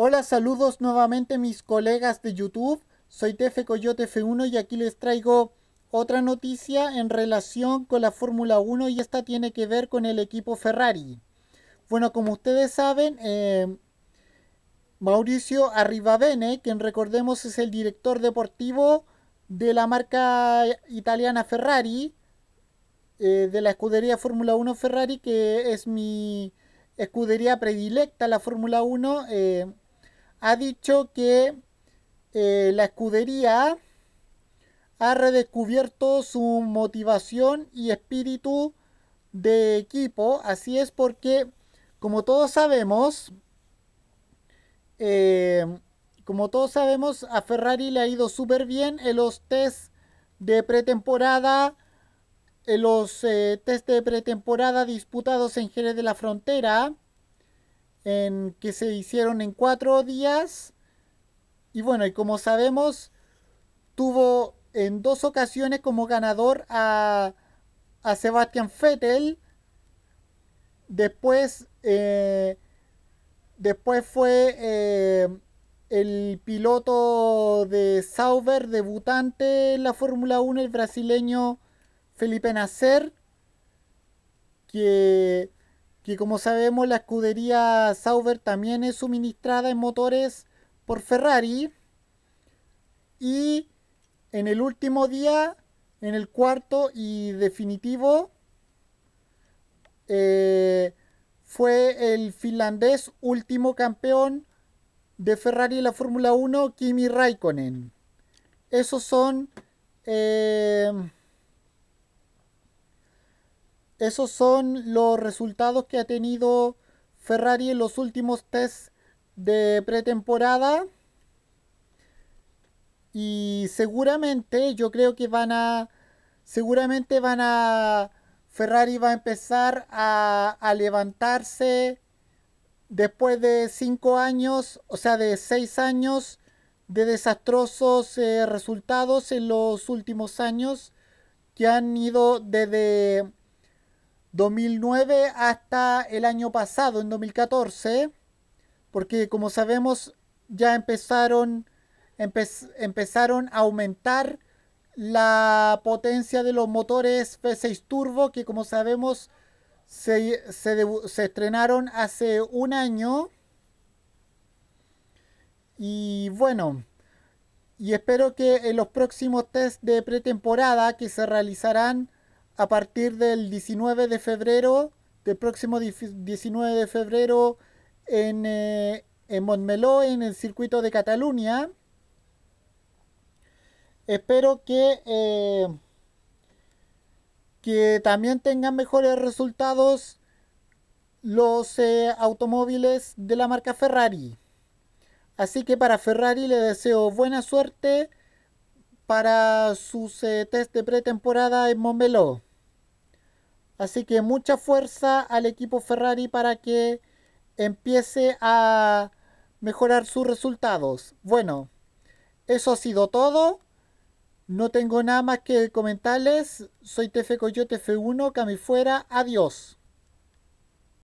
Hola, saludos nuevamente mis colegas de YouTube. Soy Tefe Coyote F1 y aquí les traigo otra noticia en relación con la Fórmula 1 y esta tiene que ver con el equipo Ferrari. Bueno, como ustedes saben, eh, Mauricio Arribavene, quien recordemos es el director deportivo de la marca italiana Ferrari, eh, de la escudería Fórmula 1 Ferrari, que es mi escudería predilecta, la Fórmula 1. Eh, ha dicho que eh, la escudería ha redescubierto su motivación y espíritu de equipo. Así es porque, como todos sabemos, eh, como todos sabemos, a Ferrari le ha ido súper bien en los test de pretemporada, en los eh, test de pretemporada disputados en Jerez de la Frontera en, que se hicieron en cuatro días. Y bueno, y como sabemos, tuvo en dos ocasiones como ganador a, a Sebastian Vettel. Después, eh, después fue eh, el piloto de Sauber, debutante en la Fórmula 1, el brasileño Felipe Nasser, que que como sabemos la escudería Sauber también es suministrada en motores por Ferrari. Y en el último día, en el cuarto y definitivo, eh, fue el finlandés último campeón de Ferrari en la Fórmula 1, Kimi Raikkonen. Esos son... Eh, esos son los resultados que ha tenido Ferrari en los últimos test de pretemporada. Y seguramente yo creo que van a... Seguramente van a... Ferrari va a empezar a, levantarse después de cinco años, o sea, de seis años de desastrosos eh, resultados en los últimos años que han ido desde 2009 hasta el año pasado, en 2014, porque como sabemos ya empezaron, empezaron a aumentar la potencia de los motores V6 Turbo, que como sabemos se, se estrenaron hace un año. Y bueno, y espero que en los próximos test de pretemporada que se realizarán a partir del 19 de febrero, del próximo 19 de febrero en, eh, en Montmeló, en el circuito de Cataluña. Espero que, eh, que también tengan mejores resultados los eh, automóviles de la marca Ferrari. Así que para Ferrari le deseo buena suerte para sus test de pretemporada en Montmeló. Así que mucha fuerza al equipo Ferrari para que empiece a mejorar sus resultados. Bueno, eso ha sido todo. No tengo nada más que comentarles. Soy TF Coyote F1, Cami fuera. Adiós.